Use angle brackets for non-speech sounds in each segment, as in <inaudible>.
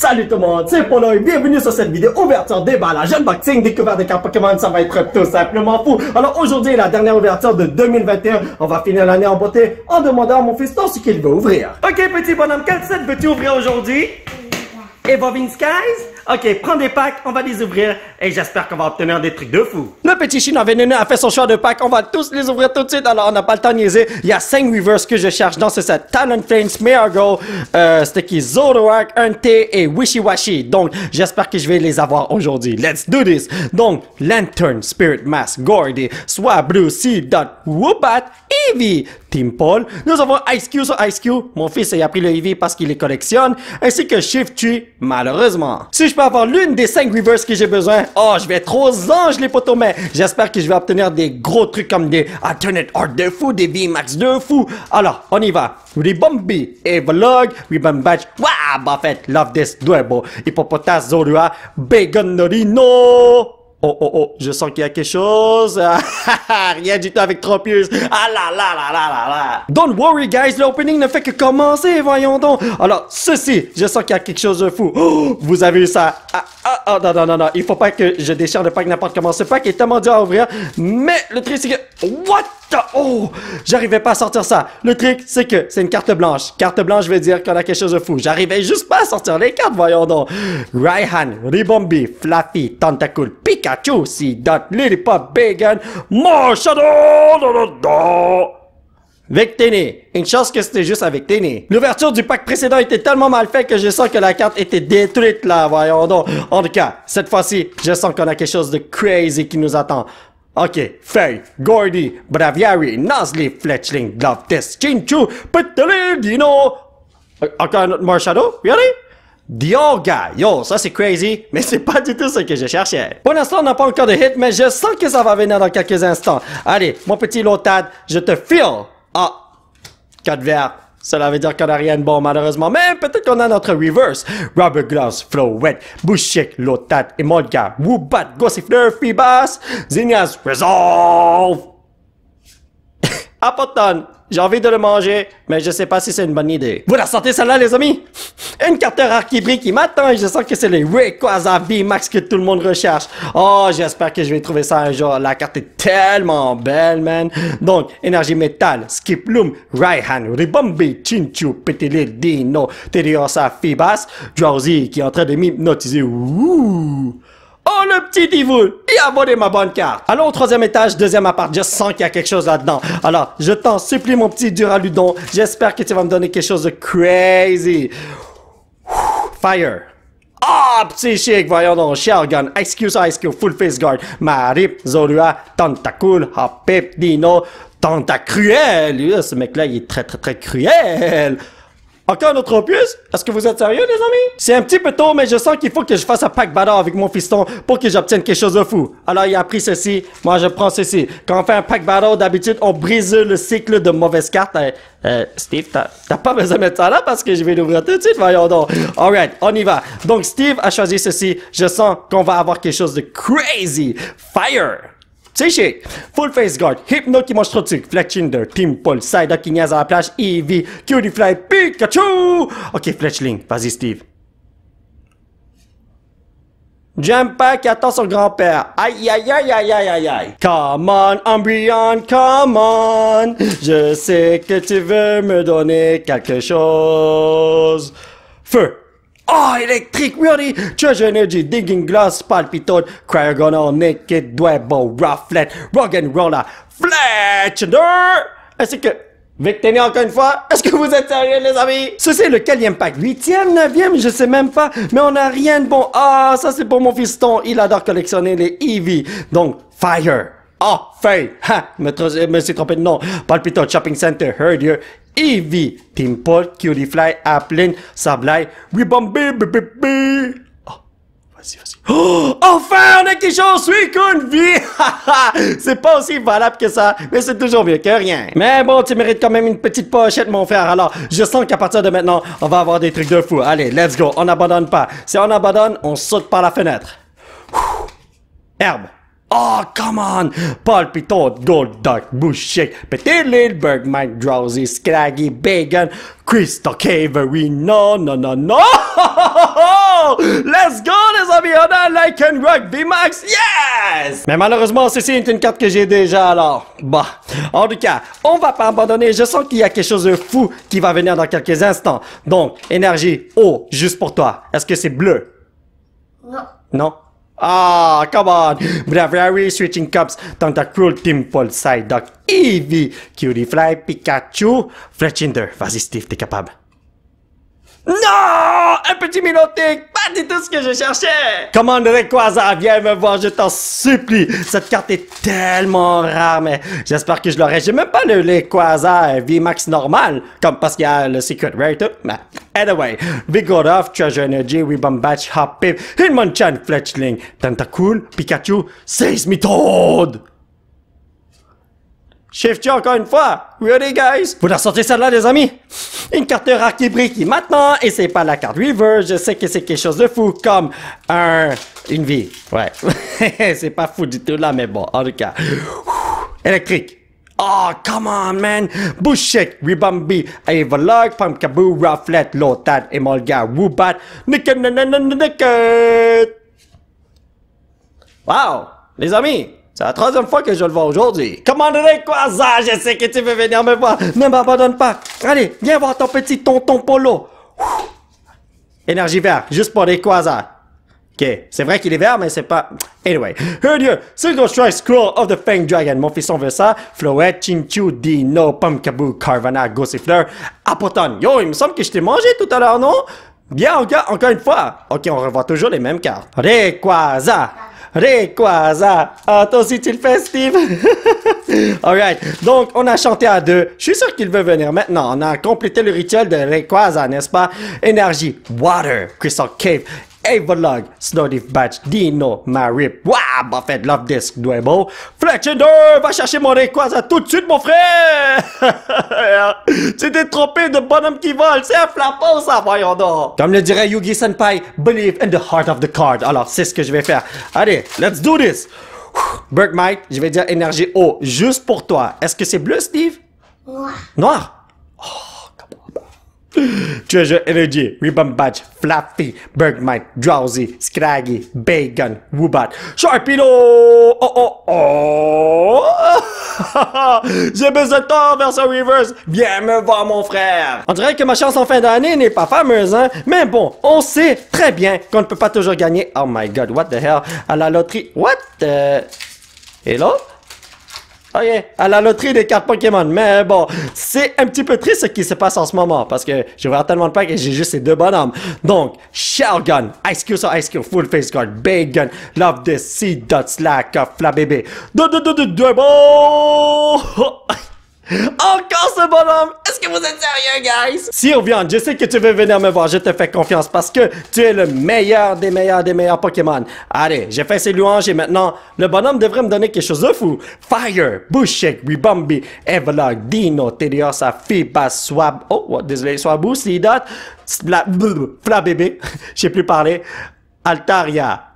Salut tout le monde, c'est Polo et bienvenue sur cette vidéo ouverture débat, la jeune boxing découverte des cartes Pokémon, ça va être tout simplement fou. Alors aujourd'hui, la dernière ouverture de 2021, on va finir l'année en beauté en demandant à mon fiston ce qu'il veut ouvrir. Ok petit bonhomme, quel set veux-tu ouvrir aujourd'hui? Evolving Skies? Ok, prends des packs, on va les ouvrir et j'espère qu'on va obtenir des trucs de fou. Le petit en vénéneux a fait son choix de pack, on va tous les ouvrir tout de suite, alors on n'a pas le temps de niaiser. Il y a 5 Weavers que je cherche dans ce set. talent Smeargle, euh, Sticky Zoroark, Unte et Wishy-Washy. Donc, j'espère que je vais les avoir aujourd'hui. Let's do this! Donc, Lantern, Spirit Mask, Gordy, Swablu, Sea Dot, whoopat, Eevee, Team Paul. Nous avons Ice Cube sur Ice Cube. Mon fils a pris le EV parce qu'il les collectionne. Ainsi que Shift Tree, malheureusement. Si je peux avoir l'une des 5 reverse que j'ai besoin, oh, je vais être aux anges, les potos, mais j'espère que je vais obtenir des gros trucs comme des Alternate Art de fou, des VMAX de fou. Alors, on y va. Rebombi Evlog, Ribbon Badge, Wah, Buffett, bah, Love This, Duebo, Hippopotas, Zorua, Begonorino. Oh, oh, oh, je sens qu'il y a quelque chose. <laughs> Rien du tout avec Tropius. Ah là là là là là là. Don't worry, guys, l'opening ne fait que commencer, voyons donc. Alors, ceci, je sens qu'il y a quelque chose de fou. Oh, <gasps> vous avez eu ça. Ah, ah, ah, non, non, non, non. Il faut pas que je déchire le pack n'importe comment. Ce pack est tellement dur à ouvrir. Mais le truc, c'est que... What the... Oh, j'arrivais pas à sortir ça. Le truc, c'est que c'est une carte blanche. Carte blanche veut dire qu'on a quelque chose de fou. J'arrivais juste pas à sortir les cartes, voyons donc. Raihan, Ribombi, Fluffy, Tentacool, Pika a juicy that bacon Avec Une chance que c'était juste avec Téné. L'ouverture du pack précédent était tellement mal faite que je sens que la carte était détruite là, voyons donc. En tout cas, cette fois-ci, je sens qu'on a quelque chose de crazy qui nous attend. Ok, Faith, Gordy, Braviary, Nosley, Fletchling, Glove Test, Chinchu, Dino... Euh, encore un autre Really? The Old Guy. Yo, ça c'est crazy, mais c'est pas du tout ce que je cherchais. Pour l'instant, on n'a pas encore de hit, mais je sens que ça va venir dans quelques instants. Allez, mon petit Lotad, je te feel. Ah, quatre verts, Cela veut dire qu'on a rien de bon, malheureusement. Mais peut-être qu'on a notre reverse. Rubber Gloves, Flowette, et Lotat, Emolga, Wubat, Gossifleur, Fibas, zinias Resolve. Ah J'ai envie de le manger, mais je sais pas si c'est une bonne idée. Vous la sentez celle-là, les amis? Une carte rare qui brille qui m'attend et je sens que c'est les Rayquaza V-Max que tout le monde recherche. Oh, j'espère que je vais trouver ça un jour. La carte est tellement belle, man. Donc, énergie métal, Loom, Raihan, Ribombi, Chinchu, Pétélé, Dino, Teriosa Fibas, Drowsy qui est en train de m'hypnotiser. Oh, le petit divoul! Il a volé ma bonne carte! Allons au troisième étage, deuxième appart. Je sens qu'il y a quelque chose là-dedans. Alors, je t'en supplie, mon petit Duraludon. J'espère que tu vas me donner quelque chose de crazy. Fire. oh, petit chic, voyons donc, gun, Excuse que Full Face Guard, Marip, Zorua, Tentacool, Hopip, Dino, Tentacruel. Ce mec-là, il est très, très, très cruel. Encore autre opus? Est-ce que vous êtes sérieux, les amis? C'est un petit peu tôt, mais je sens qu'il faut que je fasse un pack battle avec mon fiston pour que j'obtienne quelque chose de fou. Alors, il a pris ceci. Moi, je prends ceci. Quand on fait un pack battle, d'habitude, on brise le cycle de mauvaises cartes. euh, euh Steve, t'as pas besoin de mettre ça là parce que je vais l'ouvrir tout de suite, voyons donc. Alright, on y va. Donc, Steve a choisi ceci. Je sens qu'on va avoir quelque chose de crazy. Fire! chic Full Face Guard, Hypno qui mange trop de sucre, Team Paul, Psyduck qui niaise à la plage, Eevee, Cutie Fly, Pikachu! Ok, Fletchling, vas-y Steve. Jump pack, attend son grand-père. Aïe, aïe, aïe, aïe, aïe, aïe, aïe. Come on, Umbreon, come on. Je sais que tu veux me donner quelque chose. Feu. Oh, Electric really? Treasure Energy, Digging Glass, Palpiton, Cryogonal, Naked, Dwebo, Rufflet, Fletcher. Est-ce que Victini encore une fois, est-ce que vous êtes sérieux les amis? Ceci est le quatrième pack, huitième, neuvième, je sais même pas, mais on a rien de bon. Ah, ça c'est pour mon fiston, il adore collectionner les Eevee, donc Fire. Ah! Feu! Ha! me suis trompé de nom. plutôt Shopping Center, Herdier, Evie, Pimple, Cutie Applin, Sablai, Ribombi, Bibibi! Oh, vas-y, vas-y. <gasps> Oh, enfin, on a quelque chose, suis qu'une vie! <laughs> c'est pas aussi valable que ça, mais c'est toujours mieux que rien. Mais bon, tu mérites quand même une petite pochette, mon frère. Alors, je sens qu'à partir de maintenant, on va avoir des trucs de fou. Allez, let's go, on n'abandonne pas. Si on abandonne, on saute par la fenêtre. Herbe. Oh, come on! Palpitant, Gold Duck, Bushek, Petit Lindbergh, Mike Drowsy, Scraggy, Bacon, Crystal Cavery, no, no, no, no! <laughs> Let's go, les amis! On a and Rock max yes! Mais malheureusement, ceci est une carte que j'ai déjà, alors. Bah. En tout cas, on va pas abandonner. Je sens qu'il y a quelque chose de fou qui va venir dans quelques instants. Donc, énergie, eau, oh, juste pour toi. Est-ce que c'est bleu? Non. Non? Ah, come on! Bravi, are switching cups Don't the cruel side? Psyduck, Eevee, Cutie Fly, Pikachu, Fletchinder, Fuzzy ist die Kapab? Non! Un petit minotique! Pas du tout ce que je cherchais! le Quasar, viens me voir, je t'en supplie! Cette carte est tellement rare, mais j'espère que je l'aurai. J'ai même pas le, les vie VMAX normal, comme parce qu'il y a le Secret Rare et tout, mais... Anyway, Vigoroth, Treasure Energy, batch, Hop Pip, chan Fletchling, Tentacool, Pikachu, Seismitoad! Shift encore une fois. Ready, guys? Vous la sortez celle-là, les amis? Une carte rare qui brille qui maintenant, et c'est pas la carte river, je sais que c'est quelque chose de fou, comme un, une vie. Ouais. c'est pas fou du tout là, mais bon, en tout cas. Électrique. Oh, come on, man! Bushik, Ribambi, Avalog, Pumpkaboo, Rufflet, Lotat, Emolga, Wubat, Nikken, Wow! Les amis! C'est la troisième fois que je le vois aujourd'hui. Commande quoi ça? Je sais que tu veux venir me voir. Ne m'abandonne pas. Allez, viens voir ton petit tonton Polo. Énergie verte, juste pour les quasars. Ok, c'est vrai qu'il est vert, mais c'est pas... Anyway, Herdier, Single Strike Scroll of the Fang Dragon, mon fils on veut ça, Floette, Chinchu, Dino, Pumpkaboo, Carvana, Gossifleur, Apoton. Yo, il me semble que je t'ai mangé tout à l'heure, non? Bien, encore, encore une fois. Ok, on revoit toujours les mêmes cartes. Les Quasas requaza Attends ah, si tu le fais, Steve? <laughs> Alright. Donc, on a chanté à deux. Je suis sûr qu'il veut venir maintenant. On a complété le rituel de requaza n'est-ce pas? Énergie, water, crystal cave, Avalog, Snowdiff Batch, Dino, Marip, Wah, Buffett, Love Disc, Dwebo, Fletchender, va chercher mon Rayquaza tout de suite, mon frère! <laughs> tu t'es trompé de bonhomme qui vole, c'est un flapon, ça, voyons donc! Comme le dirait Yugi Senpai, believe in the heart of the card. Alors, c'est ce que je vais faire. Allez, let's do this! Bergmite, Mike, je vais dire énergie haut, juste pour toi. Est-ce que c'est bleu, Steve? Noir. Noir? Oh. Treasure Energy, Ribbon Badge, Fluffy, Bergmite, Drowsy, Scraggy, Bacon, Wubat, Sharpino! Oh oh oh! <laughs> J'ai besoin de toi version reverse! Viens me voir, mon frère! On dirait que ma chance en fin d'année n'est pas fameuse, hein? Mais bon, on sait très bien qu'on ne peut pas toujours gagner. Oh my god, what the hell? À la loterie, what? the... Hello? à la loterie des cartes Pokémon. Mais bon, c'est un petit peu triste ce qui se passe en ce moment parce que j'ai ouvert tellement de packs et j'ai juste ces deux bonhommes. Donc, Gun, Ice Cube sur Ice Cube, Full Face Guard, Gun Love This, Seed dot Slack, Flabébé. Deux, deux, deux, bon! Encore ce bonhomme! Est-ce que vous êtes sérieux, guys? Si, je sais que tu veux venir me voir, je te fais confiance parce que tu es le meilleur des meilleurs des meilleurs Pokémon. Allez, j'ai fait ces louanges et maintenant, le bonhomme devrait me donner quelque chose de fou. Fire, Bushek, bambi, Evelog, Dino, Tediosa, Fiba, Swab... Oh, what? Oh, désolé, Swabou, Fla <laughs> Flabébé, <laughs> j'ai plus parlé, Altaria,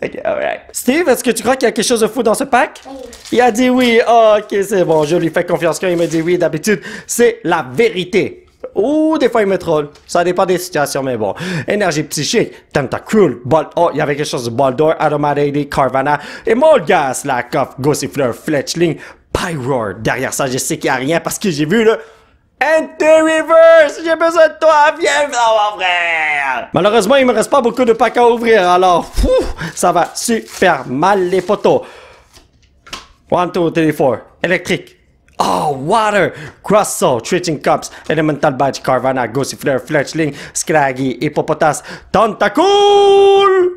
Ok, alright. Steve, est-ce que tu crois qu'il y a quelque chose de fou dans ce pack? Il a dit oui. ok, c'est bon. Je lui fais confiance quand il me dit oui. D'habitude, c'est la vérité. Ou des fois, il me troll. Ça dépend des situations, mais bon. Énergie psychique, Tentacruel, Oh, il y avait quelque chose de Baldor, Lady, Carvana, et Molgas, Lakoff, Gossifleur, Fletchling, Pyroar. Derrière ça, je sais qu'il n'y a rien parce que j'ai vu le... Enter reverse j'ai besoin de toi, viens voir mon frère! Malheureusement, il me reste pas beaucoup de packs à ouvrir, alors ça va super mal les photos. One, two, three, four. Électrique. Oh, Water, soul, Twitching Cups, Elemental Badge, Carvana, Gossifleur, Fletchling, Scraggy, Hippopotas, Tentacool!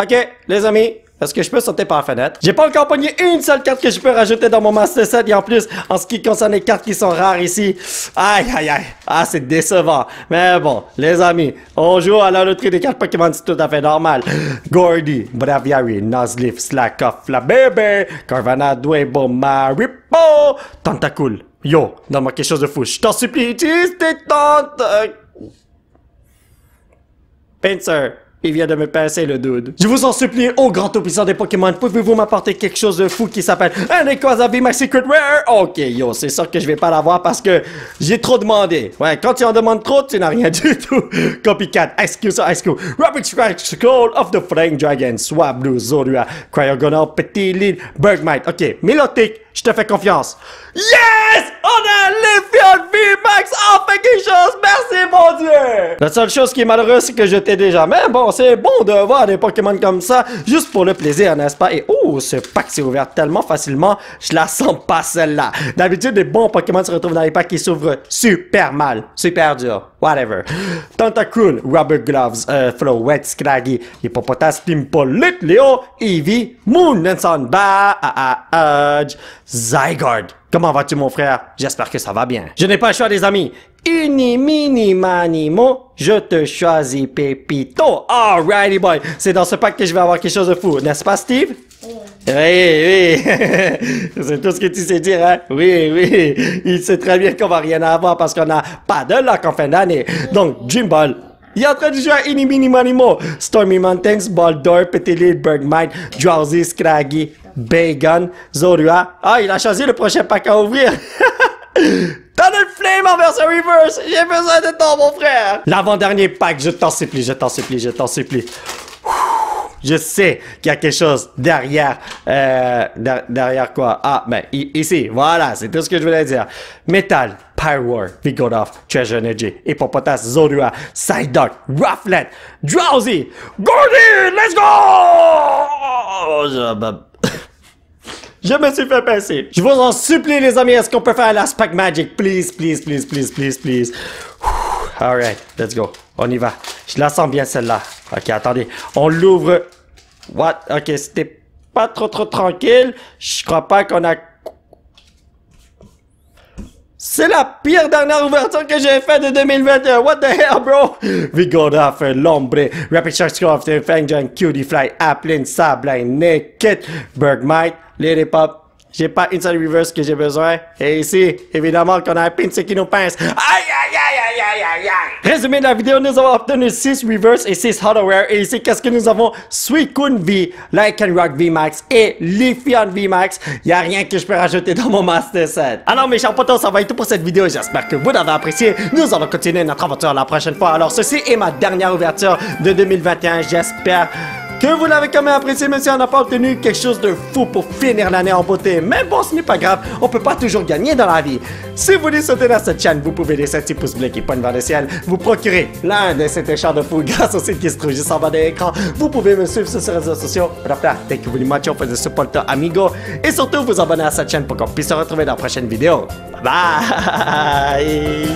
Ok, les amis, est-ce que je peux sauter par la fenêtre. J'ai pas encore pogné une seule carte que je peux rajouter dans mon Master Set. Et en plus, en ce qui concerne les cartes qui sont rares ici, aïe, aïe, aïe. Ah, c'est décevant. Mais bon, les amis, on joue à la loterie des cartes Pokémon. C'est tout à fait normal. Gordy, Braviary, Nozleaf, Slackoff, la bébé, Carvana, Dwebo, Maripo, Tentacool. Yo, donne-moi quelque chose de fou. Je t'en supplie, utilise tes euh, Pincer. Il vient de me pincer le dude. Je vous en supplie, ô grand tout des Pokémon, pouvez-vous m'apporter quelque chose de fou qui s'appelle un be My Secret Rare? Ok, yo, c'est sûr que je vais pas l'avoir parce que j'ai trop demandé. Ouais, quand tu en demandes trop, tu n'as rien <laughs> du tout. Copycat, excuse, excuse. Rapid Scratch, Scroll of the Flame Dragon, Swablu, Zorua, Cryogonal, Petit Lin, Bergmite. Ok, Milotic. Je te fais confiance. Yes! On a les Fiat V-Max! fait quelque chose! Merci, mon Dieu! La seule chose qui est malheureuse, c'est que je t'ai déjà. Mais bon, c'est bon de voir des Pokémon comme ça, juste pour le plaisir, n'est-ce pas? Et ouh, ce pack s'est ouvert tellement facilement, je la sens pas celle-là. D'habitude, des bons Pokémon se retrouvent dans les packs qui s'ouvrent super mal, super dur, whatever. Tentacruel, Rubber Gloves, euh, wet Scraggy, Hippopotas, Luc, Léo, Eevee, Moon, Nelson, Ba, ah, ah, Edge, Zygarde. Comment vas-tu, mon frère? J'espère que ça va bien. Je n'ai pas le choix, les amis. Uni, mini, manimo, je te choisis, Pépito. Alrighty, boy. C'est dans ce pack que je vais avoir quelque chose de fou, n'est-ce pas, Steve? Oui, oui. <laughs> c'est tout ce que tu sais dire, hein? Oui, oui. Il sait très bien qu'on va rien avoir parce qu'on n'a pas de luck en fin d'année. Donc, Jimbal, il est en train de jouer à Inimini Manimo, Stormy Mountains, Baldor, Petit Mine, Drowsy, Scraggy. Gun Zorua. Ah, il a choisi le prochain pack à ouvrir. <laughs> le Flame envers un reverse. J'ai besoin de temps mon frère. L'avant-dernier pack, je t'en supplie, je t'en supplie, je t'en supplie. Je sais qu'il y a quelque chose derrière, euh, derrière quoi? Ah, ben, ici, voilà, c'est tout ce que je voulais dire. Metal, Pyroar, Vigoroth, Treasure Energy, Hippopotas, Zorua, Psyduck, Rufflet, Drowsy, Gordy, let's go! Ah, bah, je me suis fait passer. Je vous en supplie, les amis, est-ce qu'on peut faire la Magic? Please, please, please, please, please, please. Alright, let's go. On y va. Je la sens bien, celle-là. Ok, attendez. On l'ouvre. What? Ok, c'était pas trop, trop tranquille. Je crois pas qu'on a... C'est la pire dernière ouverture que j'ai faite de 2021. What the hell, bro? Vigora fait l'ombre. Rapid Shark fang, Fangjan, Cutie Fly, Applin, Sabline, Naked, Bergmite les hip J'ai pas une seule reverse que j'ai besoin. Et ici, évidemment qu'on a un pin qui nous pince. Aïe, aïe, aïe, aïe, aïe, aïe. Résumé de la vidéo, nous avons obtenu 6 reverse et 6 hardware. Et ici, qu'est-ce que nous avons? Suicune V, Lycan Rock V Max et Lifion V Max. Y a rien que je peux rajouter dans mon Master Set. Alors ah mes chers potos, ça va être tout pour cette vidéo. J'espère que vous l'avez apprécié. Nous allons continuer notre aventure la prochaine fois. Alors ceci est ma dernière ouverture de 2021. J'espère que vous l'avez quand même apprécié, monsieur, on n'a pas obtenu quelque chose de fou pour finir l'année en beauté. Mais bon, ce n'est pas grave, on peut pas toujours gagner dans la vie. Si vous voulez soutenir cette chaîne, vous pouvez laisser un petit pouce bleu qui pointe vers le ciel, vous procurer l'un de ces échanges de fou <laughs> grâce au site qui se trouve juste en bas de l'écran. Vous pouvez me suivre sur ces réseaux sociaux. Rappelez, dès que vous voulez on fait amigo. Et surtout, vous abonner à cette chaîne pour qu'on puisse se retrouver dans la prochaine vidéo. Bye!